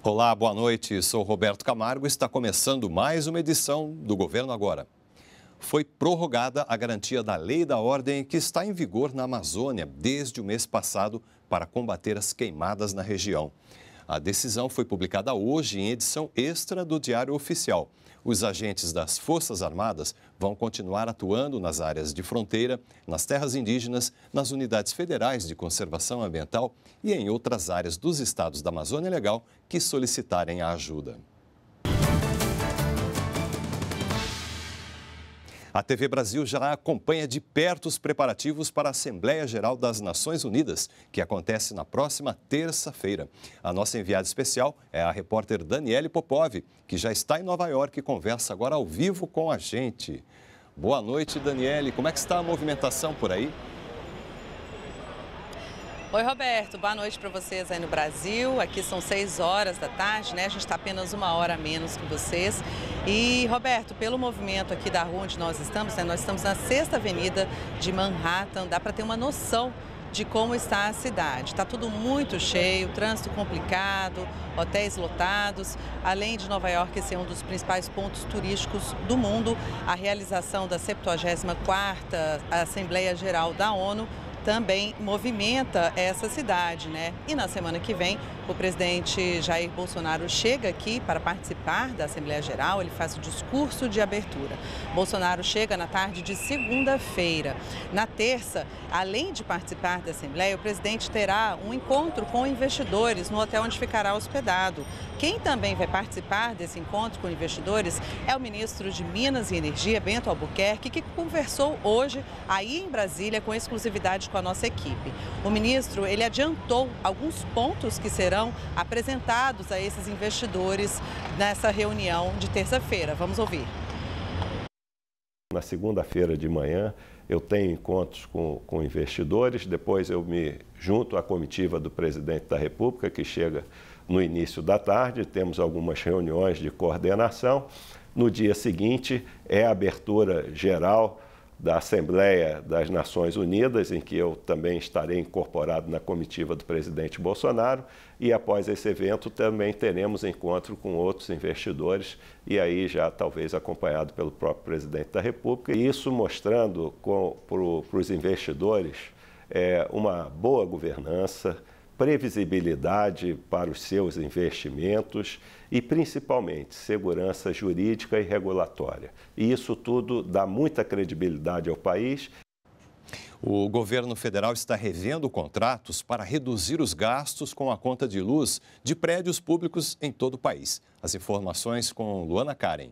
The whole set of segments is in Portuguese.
Olá, boa noite. Sou Roberto Camargo e está começando mais uma edição do Governo Agora. Foi prorrogada a garantia da lei da ordem que está em vigor na Amazônia desde o mês passado para combater as queimadas na região. A decisão foi publicada hoje em edição extra do Diário Oficial. Os agentes das Forças Armadas vão continuar atuando nas áreas de fronteira, nas terras indígenas, nas unidades federais de conservação ambiental e em outras áreas dos estados da Amazônia Legal que solicitarem a ajuda. A TV Brasil já acompanha de perto os preparativos para a Assembleia Geral das Nações Unidas, que acontece na próxima terça-feira. A nossa enviada especial é a repórter Daniele Popov, que já está em Nova York e conversa agora ao vivo com a gente. Boa noite, Daniele. Como é que está a movimentação por aí? Oi, Roberto. Boa noite para vocês aí no Brasil. Aqui são 6 horas da tarde, né? A gente está apenas uma hora a menos que vocês. E, Roberto, pelo movimento aqui da rua onde nós estamos, né? Nós estamos na Sexta Avenida de Manhattan. Dá para ter uma noção de como está a cidade. Está tudo muito cheio, trânsito complicado, hotéis lotados, além de Nova York ser é um dos principais pontos turísticos do mundo, a realização da 74ª Assembleia Geral da ONU também movimenta essa cidade, né? E na semana que vem o presidente Jair Bolsonaro chega aqui para participar da Assembleia Geral, ele faz o discurso de abertura. Bolsonaro chega na tarde de segunda-feira. Na terça, além de participar da Assembleia, o presidente terá um encontro com investidores no hotel onde ficará hospedado. Quem também vai participar desse encontro com investidores é o ministro de Minas e Energia, Bento Albuquerque, que conversou hoje aí em Brasília com exclusividade com a nossa equipe. O ministro, ele adiantou alguns pontos que serão serão apresentados a esses investidores nessa reunião de terça-feira. Vamos ouvir. Na segunda-feira de manhã, eu tenho encontros com, com investidores, depois eu me junto à comitiva do presidente da República, que chega no início da tarde, temos algumas reuniões de coordenação. No dia seguinte, é a abertura geral da Assembleia das Nações Unidas, em que eu também estarei incorporado na comitiva do presidente Bolsonaro, e após esse evento também teremos encontro com outros investidores, e aí já talvez acompanhado pelo próprio presidente da República. E isso mostrando para os investidores é, uma boa governança, previsibilidade para os seus investimentos e, principalmente, segurança jurídica e regulatória. E isso tudo dá muita credibilidade ao país. O governo federal está revendo contratos para reduzir os gastos com a conta de luz de prédios públicos em todo o país. As informações com Luana Karen.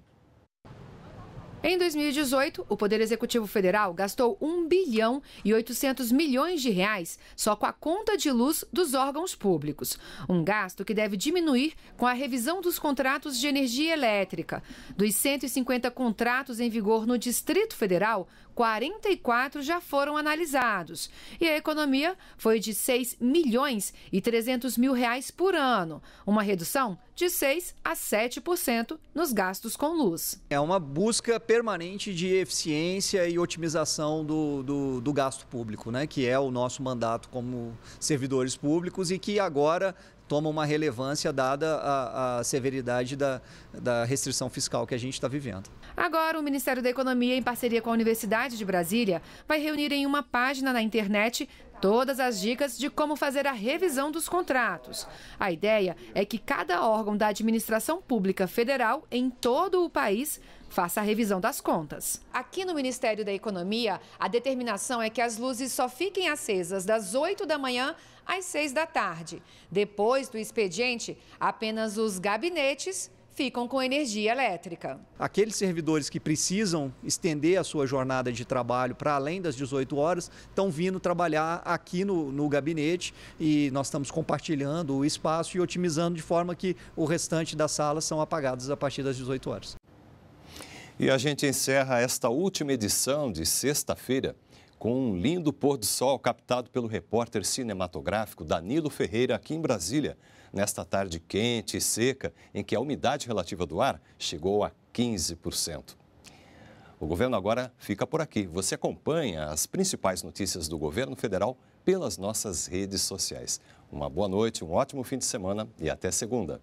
Em 2018, o Poder Executivo Federal gastou 1 bilhão e 800 milhões de reais só com a conta de luz dos órgãos públicos. Um gasto que deve diminuir com a revisão dos contratos de energia elétrica. Dos 150 contratos em vigor no Distrito Federal, 44 já foram analisados. E a economia foi de 6 milhões e 300 mil reais por ano, uma redução de 6 a 7% nos gastos com luz. É uma busca permanente de eficiência e otimização do, do, do, gasto público, né? que é o nosso mandato como servidores públicos e que agora toma uma relevância dada a, a severidade da, da restrição fiscal que a gente está vivendo. Agora, o Ministério da Economia, em parceria com a Universidade de Brasília, vai reunir em uma página na internet todas as dicas de como fazer a revisão dos contratos. A ideia é que cada órgão da administração pública federal em todo o país faça a revisão das contas. Aqui no Ministério da Economia, a determinação é que as luzes só fiquem acesas das 8 da manhã às 6 da tarde. Depois do expediente, apenas os gabinetes ficam com energia elétrica. Aqueles servidores que precisam estender a sua jornada de trabalho para além das 18 horas estão vindo trabalhar aqui no, no, gabinete e nós estamos compartilhando o espaço e otimizando de forma que o restante das salas são apagadas a partir das 18 horas. E a gente encerra esta última edição de sexta-feira com um lindo pôr do sol captado pelo repórter cinematográfico Danilo Ferreira aqui em Brasília, nesta tarde quente e seca em que a umidade relativa do ar chegou a 15%. O governo agora fica por aqui. Você acompanha as principais notícias do governo federal pelas nossas redes sociais. Uma boa noite, um ótimo fim de semana e até segunda.